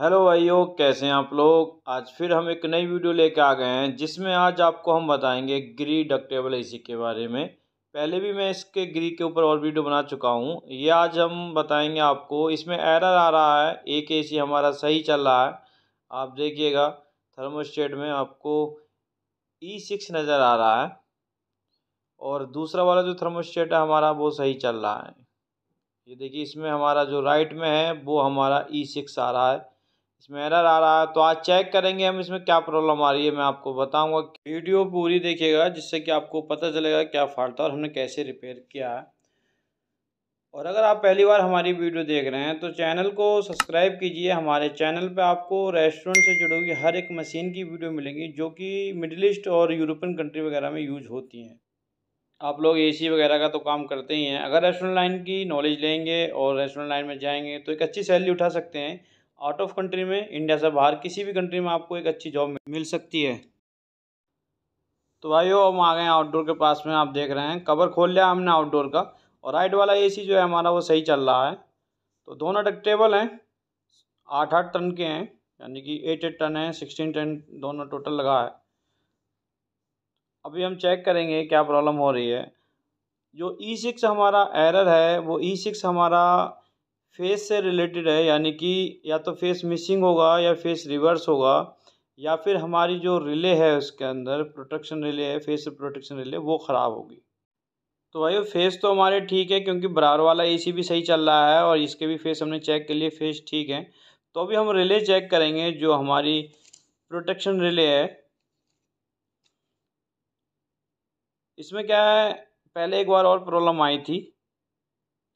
hello भाइयो कैसे हैं आप लोग आज फिर हम एक नई वीडियो लेके आ गए हैं जिसमें आज आपको हम बताएंगे ग्री डक्टेबल एसी के बारे में पहले भी मैं इसके ग्री के ऊपर और वीडियो बना चुका हूँ ये आज हम बताएंगे आपको इसमें एरर आ रहा है एक एसी हमारा सही चल रहा है आप देखिएगा थर्मोस्टेट में आपको ई e सिक्स नज़र आ रहा है और दूसरा वाला जो थर्मोस्टेट है हमारा वो सही चल रहा है ये देखिए इसमें हमारा जो राइट में है वो हमारा ई e सिक्स आ रहा है इसमें एरर आ रहा है तो आज चेक करेंगे हम इसमें क्या प्रॉब्लम आ रही है मैं आपको बताऊंगा वीडियो पूरी देखिएगा जिससे कि आपको पता चलेगा क्या फॉल्ट था और हमने कैसे रिपेयर किया है और अगर आप पहली बार हमारी वीडियो देख रहे हैं तो चैनल को सब्सक्राइब कीजिए हमारे चैनल पे आपको रेस्टोरेंट से जुड़ी हुई हर एक मशीन की वीडियो मिलेंगी जो कि मिडिल ईस्ट और यूरोपियन कंट्री वगैरह में यूज होती हैं आप लोग एसी वगैरह का तो काम करते ही हैं अगर रेस्टोरेंट लाइन की नॉलेज लेंगे और रेस्टोरेंट लाइन में जाएंगे तो एक अच्छी सैलरी उठा सकते हैं आउट ऑफ कंट्री में इंडिया से बाहर किसी भी कंट्री में आपको एक अच्छी जॉब मिल सकती है तो भाई हम आ गए हैं आउटडोर के पास में आप देख रहे हैं कवर खोल लिया हमने आउटडोर का और राइट वाला एसी जो है हमारा वो सही चल रहा है तो दोनों डक्टेबल हैं आठ आठ टन के हैं यानी कि एट एट टन है सिक्सटीन टन दोनों टोटल लगा है अभी हम चेक करेंगे क्या प्रॉब्लम हो रही है जो ई e सिक्स हमारा एरर है वो ई e सिक्स हमारा फेस से रिलेटेड है यानी कि या तो फेस मिसिंग होगा या फेस रिवर्स होगा या फिर हमारी जो रिले है उसके अंदर प्रोटेक्शन रिले है फेस प्रोटेक्शन रिले वो ख़राब होगी तो भाई फेस तो हमारे ठीक है क्योंकि बरार वाला एसी भी सही चल रहा है और इसके भी फेस हमने चेक के लिए फेस ठीक है तो अभी हम रिले चेक करेंगे जो हमारी प्रोटेक्शन रिले है इसमें क्या है पहले एक बार और प्रॉब्लम आई थी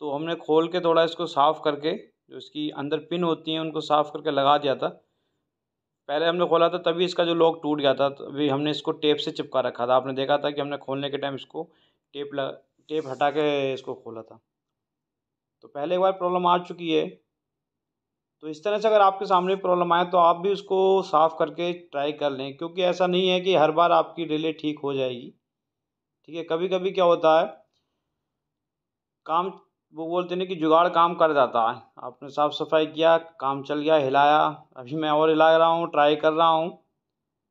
तो हमने खोल के थोड़ा इसको साफ़ करके जो इसकी अंदर पिन होती हैं उनको साफ़ करके लगा दिया था पहले हमने खोला था तभी इसका जो लॉक टूट गया था तभी हमने इसको टेप से चिपका रखा था आपने देखा था कि हमने खोलने के टाइम इसको टेप लग टेप हटा के इसको खोला था तो पहले एक बार प्रॉब्लम आ चुकी है तो इस तरह से अगर आपके सामने प्रॉब्लम आए तो आप भी उसको साफ़ करके ट्राई कर लें क्योंकि ऐसा नहीं है कि हर बार आपकी रिले ठीक हो जाएगी ठीक है कभी कभी क्या होता है काम वो बोलते ना कि जुगाड़ काम कर जाता है आपने साफ़ सफाई किया काम चल गया हिलाया अभी मैं और हिला रहा हूँ ट्राई कर रहा हूँ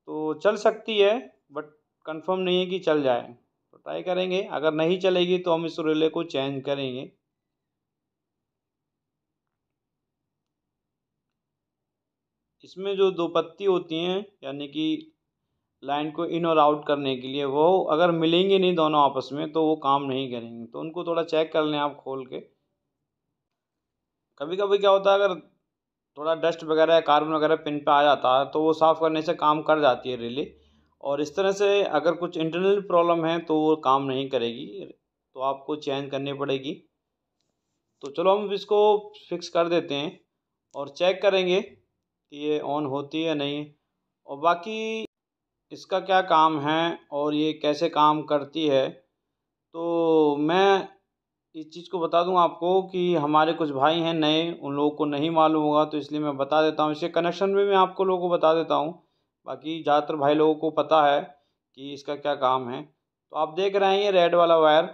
तो चल सकती है बट कंफर्म नहीं है कि चल जाए तो ट्राई करेंगे अगर नहीं चलेगी तो हम इस रिले को चेंज करेंगे इसमें जो दो पत्ती होती हैं यानी कि लाइन को इन और आउट करने के लिए वो अगर मिलेंगे नहीं दोनों आपस में तो वो काम नहीं करेंगे तो उनको थोड़ा चेक कर लें आप खोल के कभी कभी क्या होता है अगर थोड़ा डस्ट वगैरह कार्बन वगैरह पिन पे आ जाता है तो वो साफ़ करने से काम कर जाती है रिले और इस तरह से अगर कुछ इंटरनल प्रॉब्लम है तो वो काम नहीं करेगी तो आपको चेंज करनी पड़ेगी तो चलो हम इसको फिक्स कर देते हैं और चेक करेंगे कि ये ऑन होती है या नहीं और बाकी इसका क्या काम है और ये कैसे काम करती है तो मैं इस चीज़ को बता दूं आपको कि हमारे कुछ भाई हैं नए उन लोगों को नहीं मालूम होगा तो इसलिए मैं बता देता हूं इसके कनेक्शन भी मैं आपको लोगों को बता देता हूं बाकी ज़्यादातर भाई लोगों को पता है कि इसका क्या काम है तो आप देख रहे हैं ये रेड वाला वायर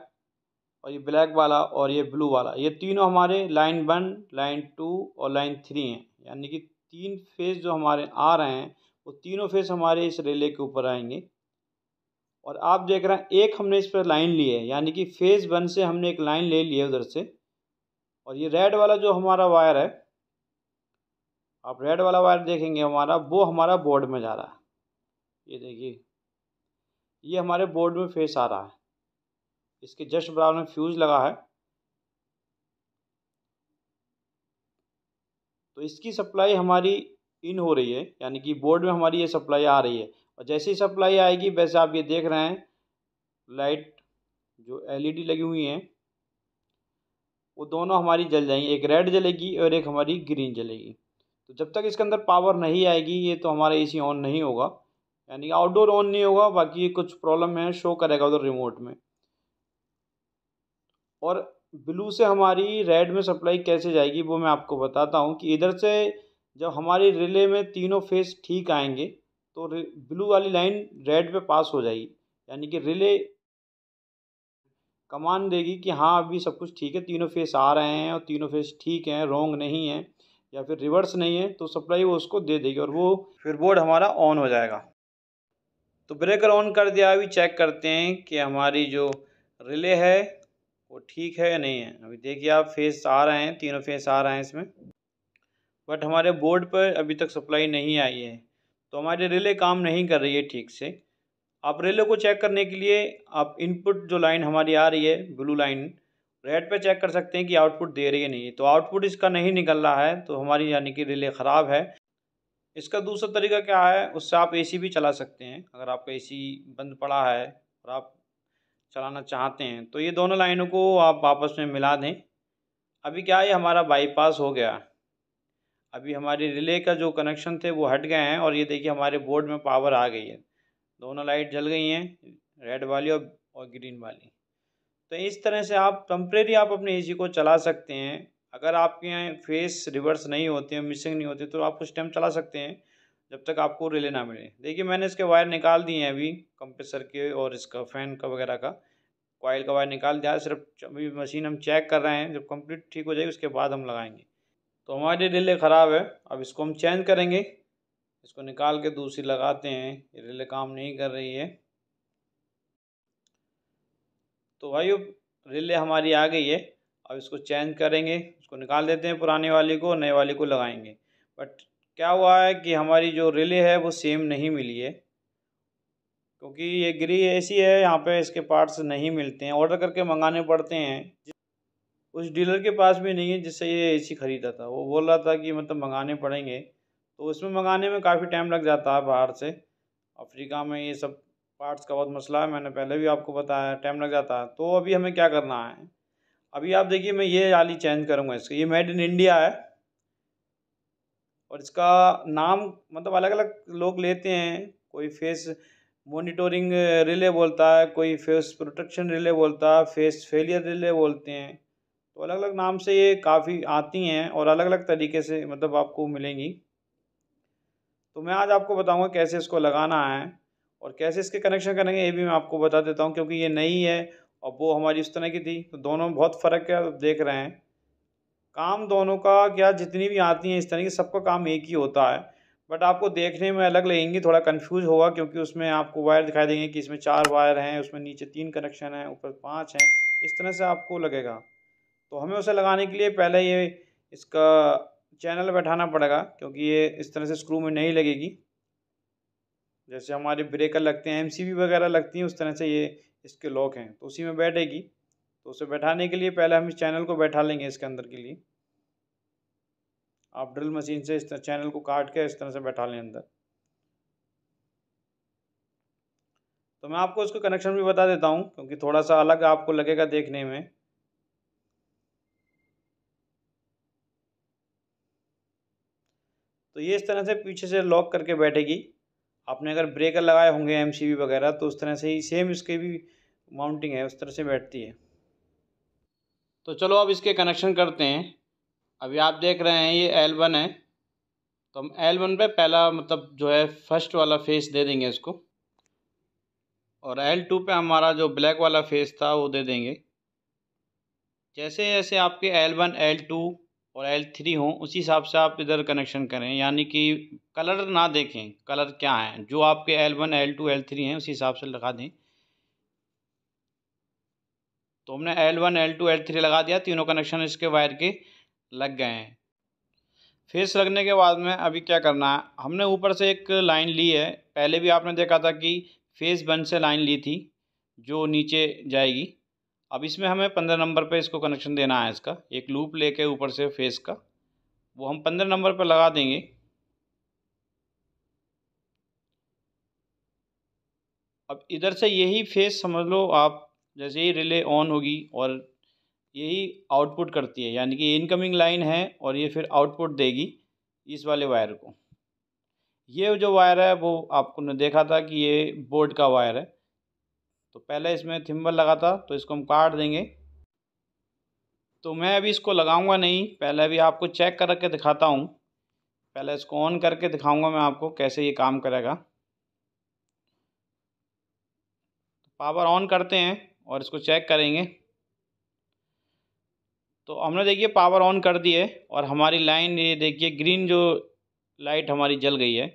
और ये ब्लैक वाला और ये ब्लू वाला ये तीनों हमारे लाइन वन लाइन टू और लाइन थ्री हैं यानी कि तीन फेज जो हमारे आ रहे हैं वो तीनों फेस हमारे इस रिले के ऊपर आएंगे और आप देख रहे हैं एक हमने इस पर लाइन ली है यानी कि फेज़ वन से हमने एक लाइन ले ली है उधर से और ये रेड वाला जो हमारा वायर है आप रेड वाला वायर देखेंगे हमारा वो हमारा बोर्ड में जा रहा है ये देखिए ये हमारे बोर्ड में फेस आ रहा है इसके जस्ट बराबर में फ्यूज़ लगा है तो इसकी सप्लाई हमारी इन हो रही है यानी कि बोर्ड में हमारी ये सप्लाई आ रही है और जैसे ही सप्लाई आएगी वैसे आप ये देख रहे हैं लाइट जो एलईडी लगी हुई है वो दोनों हमारी जल जाएंगी एक रेड जलेगी और एक हमारी ग्रीन जलेगी तो जब तक इसके अंदर पावर नहीं आएगी ये तो हमारा ए ऑन नहीं होगा यानी आउटडोर ऑन नहीं होगा बाकी कुछ प्रॉब्लम है शो करेगा उधर रिमोट में और ब्लू से हमारी रेड में सप्लाई कैसे जाएगी वो मैं आपको बताता हूँ कि इधर से जब हमारी रिले में तीनों फेस ठीक आएंगे तो ब्लू वाली लाइन रेड पे पास हो जाएगी यानी कि रिले कमान देगी कि हाँ अभी सब कुछ ठीक है तीनों फेस आ रहे हैं और तीनों फेस ठीक हैं रोंग नहीं है या फिर रिवर्स नहीं है तो सप्लाई वो उसको दे देगी और वो फिर बोर्ड हमारा ऑन हो जाएगा तो ब्रेकर ऑन कर दिया अभी चेक करते हैं कि हमारी जो रिले है वो ठीक है या नहीं है अभी देखिए आप फेस आ रहे हैं तीनों फेस आ रहे हैं इसमें बट हमारे बोर्ड पर अभी तक सप्लाई नहीं आई है तो हमारे रिले काम नहीं कर रही है ठीक से आप रिले को चेक करने के लिए आप इनपुट जो लाइन हमारी आ रही है ब्लू लाइन रेड पे चेक कर सकते हैं कि आउटपुट दे रही है नहीं तो आउटपुट इसका नहीं निकल रहा है तो हमारी यानी कि रिले ख़राब है इसका दूसरा तरीका क्या है उससे आप ए भी चला सकते हैं अगर आपका ए बंद पड़ा है और आप चलाना चाहते हैं तो ये दोनों लाइनों को आप आपस में मिला दें अभी क्या है हमारा बाईपास हो गया अभी हमारे रिले का जो कनेक्शन थे वो हट गए हैं और ये देखिए हमारे बोर्ड में पावर आ गई है दोनों लाइट जल गई हैं रेड वाली और, और ग्रीन वाली तो इस तरह से आप टम्प्रेरी आप अपने एसी को चला सकते हैं अगर आपके यहाँ फेस रिवर्स नहीं होते हैं मिसिंग नहीं होती तो आप कुछ टाइम चला सकते हैं जब तक आपको रिले ना मिले देखिए मैंने इसके वायर निकाल दिए हैं अभी कंप्रेसर के और इसका फ़ैन का वगैरह का कॉयल का वायर निकाल दिया सिर्फ अभी मशीन हम चेक कर रहे हैं जब कंप्लीट ठीक हो जाएगी उसके बाद हम लगाएंगे तो हमारी रिले ख़राब है अब इसको हम चेंज करेंगे इसको निकाल के दूसरी लगाते हैं ये रिले काम नहीं कर रही है तो भाई रिले हमारी आ गई है अब इसको चेंज करेंगे इसको निकाल देते हैं पुराने वाली को नए वाली को लगाएंगे बट क्या हुआ है कि हमारी जो रिले है वो सेम नहीं मिली है क्योंकि ये ग्री ऐसी है यहाँ पे इसके पार्ट्स नहीं मिलते हैं ऑर्डर करके मंगाने पड़ते हैं उस डीलर के पास भी नहीं है जिससे ये ए सी ख़रीदा था वो बोल रहा था कि मतलब मंगाने पड़ेंगे तो उसमें मंगाने में काफ़ी टाइम लग जाता है बाहर से अफ्रीका में ये सब पार्ट्स का बहुत मसला है मैंने पहले भी आपको बताया टाइम लग जाता है तो अभी हमें क्या करना है अभी आप देखिए मैं ये आली चेंज करूँगा इसका ये मेड इन इंडिया है और इसका नाम मतलब अलग अलग लोग लेते हैं कोई फेस मोनिटोरिंग रिले बोलता है कोई फेस प्रोटेक्शन रिले बोलता है फेस फेलियर रिले बोलते हैं तो अलग अलग नाम से ये काफ़ी आती हैं और अलग अलग तरीके से मतलब आपको मिलेंगी तो मैं आज आपको बताऊंगा कैसे इसको लगाना है और कैसे इसके कनेक्शन करेंगे ये भी मैं आपको बता देता हूँ क्योंकि ये नई है और वो हमारी उस तरह की थी तो दोनों बहुत फ़र्क है आप देख रहे हैं काम दोनों का क्या जितनी भी आती हैं इस तरह की सबका काम एक ही होता है बट आपको देखने में अलग लगेंगी थोड़ा कंफ्यूज होगा क्योंकि उसमें आपको वायर दिखाई देंगे कि इसमें चार वायर हैं उसमें नीचे तीन कनेक्शन हैं ऊपर पाँच हैं इस तरह से आपको लगेगा तो हमें उसे लगाने के लिए पहले ये इसका चैनल बैठाना पड़ेगा क्योंकि ये इस तरह से स्क्रू में नहीं लगेगी जैसे हमारे ब्रेकर लगते हैं एमसीबी वगैरह लगती हैं उस तरह से ये इसके लॉक हैं तो उसी में बैठेगी तो उसे बैठाने के लिए पहले हम इस चैनल को बैठा लेंगे इसके अंदर के लिए आप ड्रिल मशीन से इस तरह चैनल को काट के इस तरह से बैठा लें अंदर तो मैं आपको इसको कनेक्शन भी बता देता हूँ क्योंकि थोड़ा सा अलग आपको लगेगा देखने में तो ये इस तरह से पीछे से लॉक करके बैठेगी आपने अगर ब्रेकर लगाए होंगे एम वगैरह तो उस तरह से ही सेम इसके भी माउंटिंग है उस तरह से बैठती है तो चलो अब इसके कनेक्शन करते हैं अभी आप देख रहे हैं ये एल वन है तो हम एल वन पर पहला मतलब जो है फर्स्ट वाला फेस दे देंगे इसको और एल टू पर हमारा जो ब्लैक वाला फेस था वो दे देंगे जैसे जैसे आपके एल वन एल टू और एल थ्री हों उसी हिसाब से आप इधर कनेक्शन करें यानी कि कलर ना देखें कलर क्या है जो आपके L one L two L three हैं उसी हिसाब से लगा दें तो हमने L one L two L three लगा दिया तीनों कनेक्शन इसके वायर के लग गए हैं फेस लगने के बाद में अभी क्या करना है हमने ऊपर से एक लाइन ली है पहले भी आपने देखा था कि फेस बन से लाइन ली थी जो नीचे जाएगी अब इसमें हमें पंद्रह नंबर पे इसको कनेक्शन देना है इसका एक लूप लेके ऊपर से फेस का वो हम पंद्रह नंबर पे लगा देंगे अब इधर से यही फेस समझ लो आप जैसे ही रिले ऑन होगी और यही आउटपुट करती है यानी कि इनकमिंग लाइन है और ये फिर आउटपुट देगी इस वाले वायर को ये जो वायर है वो आपको ने देखा था कि ये बोर्ड का वायर है तो पहले इसमें थिम्बल लगा था तो इसको हम काट देंगे तो मैं अभी इसको लगाऊंगा नहीं पहले अभी आपको चेक करके दिखाता हूँ पहले इसको ऑन करके दिखाऊंगा मैं आपको कैसे ये काम करेगा पावर ऑन करते हैं और इसको चेक करेंगे तो हमने देखिए पावर ऑन कर दिए और हमारी लाइन ये देखिए ग्रीन जो लाइट हमारी जल गई है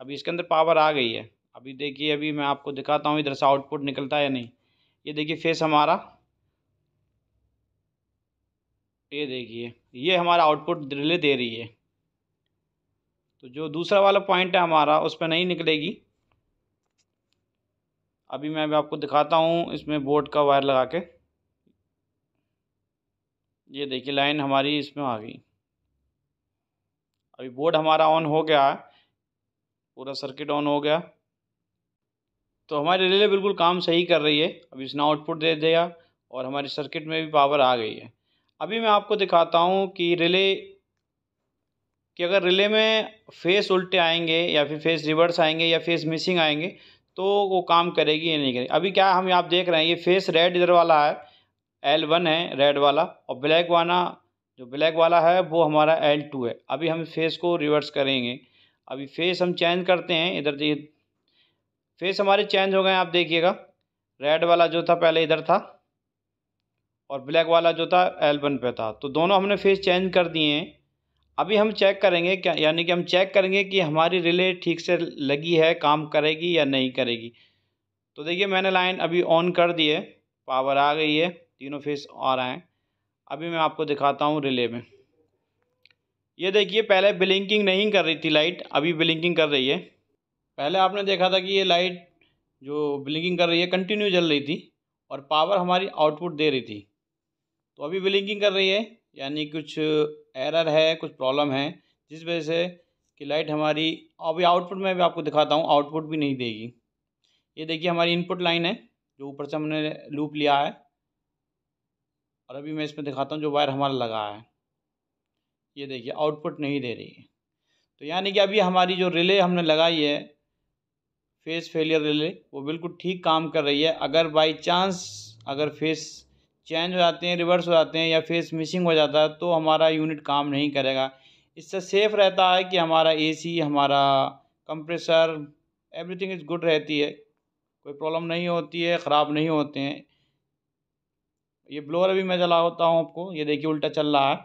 अभी इसके अंदर पावर आ गई है अभी देखिए अभी मैं आपको दिखाता हूँ इधर से आउटपुट निकलता है या नहीं ये देखिए फेस हमारा ये देखिए ये हमारा आउटपुट रिले दे रही है तो जो दूसरा वाला पॉइंट है हमारा उस पर नहीं निकलेगी अभी मैं भी आपको दिखाता हूँ इसमें बोर्ड का वायर लगा के ये देखिए लाइन हमारी इसमें आ गई अभी बोर्ड हमारा ऑन हो गया पूरा सर्किट ऑन हो गया तो हमारी रिले बिल्कुल काम सही कर रही है अभी इसने आउटपुट दे दिया और हमारे सर्किट में भी पावर आ गई है अभी मैं आपको दिखाता हूँ कि रिले कि अगर रिले में फेस उल्टे आएंगे या फिर फेस रिवर्स आएंगे या फेस मिसिंग आएंगे तो वो काम करेगी या नहीं करेगी अभी क्या हम आप देख रहे हैं ये फेस रेड इधर वाला है एल वन है रेड वाला और ब्लैक वाला जो ब्लैक वाला है वो हमारा एल टू है अभी हम फेस को रिवर्स करेंगे अभी फेस हम चेंज करते हैं इधर फेस हमारे चेंज हो गए आप देखिएगा रेड वाला जो था पहले इधर था और ब्लैक वाला जो था एल्बन पे था तो दोनों हमने फेस चेंज कर दिए हैं अभी हम चेक करेंगे क्या यानी कि हम चेक करेंगे कि हमारी रिले ठीक से लगी है काम करेगी या नहीं करेगी तो देखिए मैंने लाइन अभी ऑन कर दी है पावर आ गई है तीनों फेस आ रहे हैं अभी मैं आपको दिखाता हूँ रिले में ये देखिए पहले ब्लिंकिंग नहीं कर रही थी लाइट अभी ब्लिंकिंग कर रही है पहले आपने देखा था कि ये लाइट जो ब्लिंकिंग कर रही है कंटिन्यू जल रही थी और पावर हमारी आउटपुट दे रही थी तो अभी ब्लिंकिंग कर रही है यानी कुछ एरर है कुछ प्रॉब्लम है जिस वजह से कि लाइट हमारी अभी आउटपुट में भी आपको दिखाता हूँ आउटपुट भी नहीं देगी ये देखिए हमारी इनपुट लाइन है जो ऊपर से हमने लूप लिया है और अभी मैं इसमें दिखाता हूँ जो वायर हमारा लगा है ये देखिए आउटपुट नहीं दे रही है तो यानी कि अभी हमारी जो रिले हमने लगाई है फेस फेलियर ले वो बिल्कुल ठीक काम कर रही है अगर बाई चांस अगर फेस चेंज हो जाते हैं रिवर्स हो जाते हैं या फेस मिसिंग हो जाता है तो हमारा यूनिट काम नहीं करेगा इससे सेफ़ रहता है कि हमारा एसी हमारा कंप्रेसर एवरीथिंग इज़ गुड रहती है कोई प्रॉब्लम नहीं होती है ख़राब नहीं होते हैं ये ब्लोअर भी मैं जला होता हूँ आपको ये देखिए उल्टा चल रहा है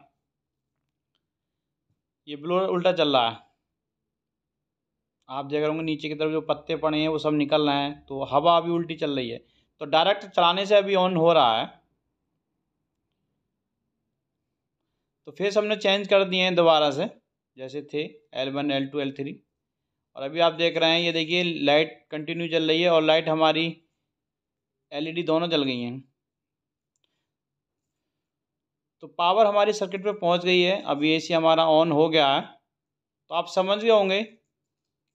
ये ब्लोअर उल्टा चल रहा है आप देख रहे होंगे नीचे की तरफ जो पत्ते पड़े हैं वो सब निकल रहे हैं तो हवा अभी उल्टी चल रही है तो डायरेक्ट चलाने से अभी ऑन हो रहा है तो फेस हमने चेंज कर दिए हैं दोबारा से जैसे थे L one L two L three और अभी आप देख रहे हैं ये देखिए लाइट कंटिन्यू चल रही है और लाइट हमारी डी e दोनों चल गई हैं तो पावर हमारी सर्किट पे पहुंच गई है अभी ए सी हमारा ऑन हो गया है तो आप समझ गए होंगे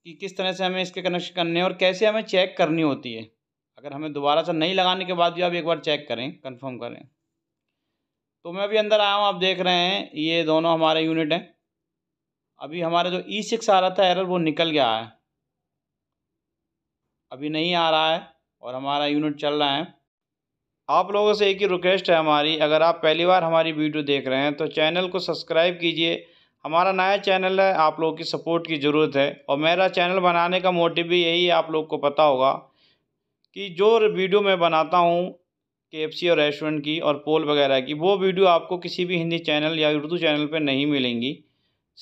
कि किस तरह से हमें इसके कनेक्शन करने हैं और कैसे हमें चेक करनी होती है अगर हमें दोबारा से नहीं लगाने के बाद भी आप एक बार चेक करें कंफर्म करें तो मैं अभी अंदर आया हूँ आप देख रहे हैं ये दोनों हमारे यूनिट हैं अभी हमारा जो ई e सिक्स आ रहा था एरर वो निकल गया है अभी नहीं आ रहा है और हमारा यूनिट चल रहा है आप लोगों से एक ही रिक्वेस्ट है हमारी अगर आप पहली बार हमारी वीडियो देख रहे हैं तो चैनल को सब्सक्राइब कीजिए हमारा नया चैनल है आप लोगों की सपोर्ट की ज़रूरत है और मेरा चैनल बनाने का मोटिव भी यही है आप लोग को पता होगा कि जो वीडियो मैं बनाता हूँ के और रेस्टोरेंट की और पोल वगैरह की वो वीडियो आपको किसी भी हिंदी चैनल या उर्दू चैनल पर नहीं मिलेंगी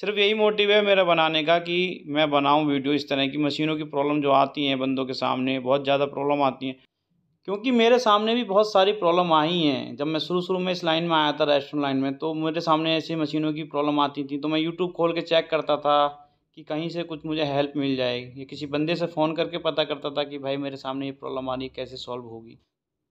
सिर्फ यही मोटिव है मेरा बनाने का कि मैं बनाऊं वीडियो इस तरह की मशीनों की प्रॉब्लम जो आती हैं बंदों के सामने बहुत ज़्यादा प्रॉब्लम आती हैं क्योंकि मेरे सामने भी बहुत सारी प्रॉब्लम आई हैं जब मैं शुरू शुरू में इस लाइन में आया था रेस्टोरेंट लाइन में तो मेरे सामने ऐसी मशीनों की प्रॉब्लम आती थी तो मैं यूट्यूब खोल के चेक करता था कि कहीं से कुछ मुझे हेल्प मिल जाएगी या किसी बंदे से फ़ोन करके पता करता था कि भाई मेरे सामने ये प्रॉब्लम आ रही है कैसे सॉल्व होगी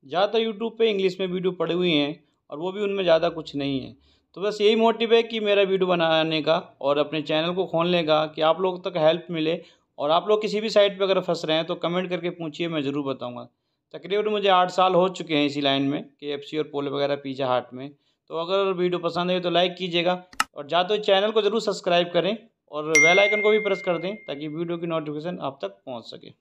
ज़्यादातर यूट्यूब पर इंग्लिश में वीडियो पड़ी हुई हैं और वो भी उनमें ज़्यादा कुछ नहीं है तो बस यही मोटिव है कि मेरा वीडियो बनाने का और अपने चैनल को खोलने का कि आप लोग तक हेल्प मिले और आप लोग किसी भी साइट पर अगर फंस रहे हैं तो कमेंट करके पूछिए मैं ज़रूर बताऊँगा तकरीबन मुझे आठ साल हो चुके हैं इसी लाइन में के एफ सी और पोल वगैरह पिज़्ज़ा हाट में तो अगर वीडियो पसंद आई तो लाइक कीजिएगा और जा तो चैनल को ज़रूर सब्सक्राइब करें और बेल आइकन को भी प्रेस कर दें ताकि वीडियो की नोटिफिकेशन आप तक पहुंच सके